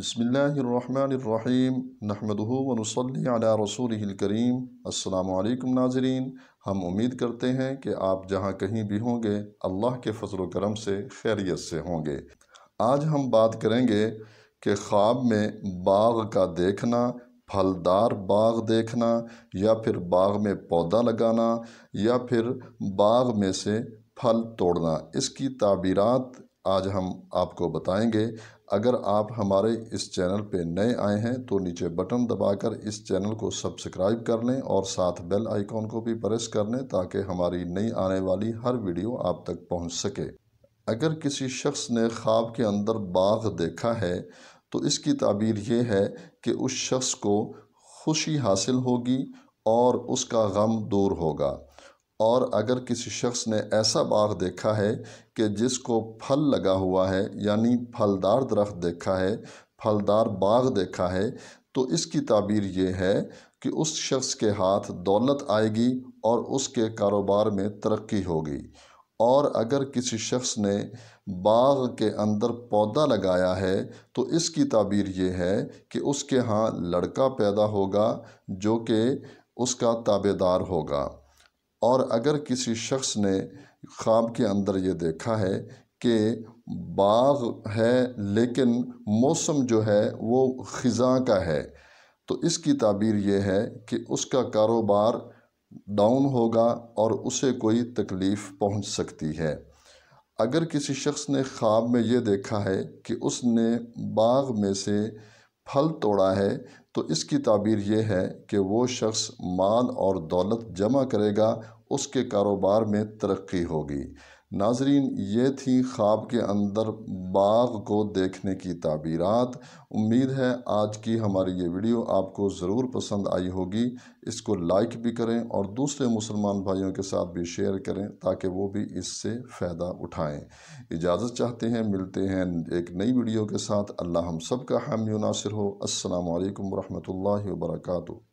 बसमीम नहमदल रसूलकरीम अल्लाम नाजरीन हम उम्मीद करते हैं कि आप जहाँ कहीं भी होंगे अल्लाह के फजल करम से खैरियत से होंगे आज हम बात करेंगे कि ख्वाब में बाग का देखना फलदार बाग देखना या फिर बाग में पौधा लगाना या फिर बाग में से फल तोड़ना इसकी तबीरत आज हम आपको बताएंगे अगर आप हमारे इस चैनल पे नए आए हैं तो नीचे बटन दबाकर इस चैनल को सब्सक्राइब कर लें और साथ बेल आइकॉन को भी प्रेस कर लें ताकि हमारी नई आने वाली हर वीडियो आप तक पहुंच सके अगर किसी शख्स ने ख्वाब के अंदर बाघ देखा है तो इसकी ताबीर ये है कि उस शख्स को खुशी हासिल होगी और उसका गम दूर होगा और अगर किसी शख्स ने ऐसा बाग देखा है कि जिसको फल लगा हुआ है यानी फलदार दरख्त देखा है फलदार बाग देखा है तो इसकी ताबीर ये है कि उस शख्स के हाथ दौलत आएगी और उसके कारोबार में तरक्की होगी और अगर किसी शख्स ने बाग के अंदर पौधा लगाया है तो इसकी ताबीर ये है कि उसके यहाँ लड़का पैदा होगा जो कि उसका ताबेदार होगा और अगर किसी शख्स ने ख्वाब के अंदर ये देखा है कि बाग है लेकिन मौसम जो है वो ख़ज़ा का है तो इसकी ताबीर ये है कि उसका कारोबार डाउन होगा और उसे कोई तकलीफ़ पहुंच सकती है अगर किसी शख्स ने ख्वाब में ये देखा है कि उसने बाग में से फल तोड़ा है तो इसकी ताबीर यह है कि वो शख्स माल और दौलत जमा करेगा उसके कारोबार में तरक्की होगी नाजरीन ये थी ख्वाब के अंदर बाग को देखने की ताबीरत उम्मीद है आज की हमारी ये वीडियो आपको ज़रूर पसंद आई होगी इसको लाइक भी करें और दूसरे मुसलमान भाइयों के साथ भी शेयर करें ताकि वो भी इससे फ़ायदा उठाएं इजाज़त चाहते हैं मिलते हैं एक नई वीडियो के साथ अल्लाह हम सब का हामी नासिर हो असल वरहमल वर्का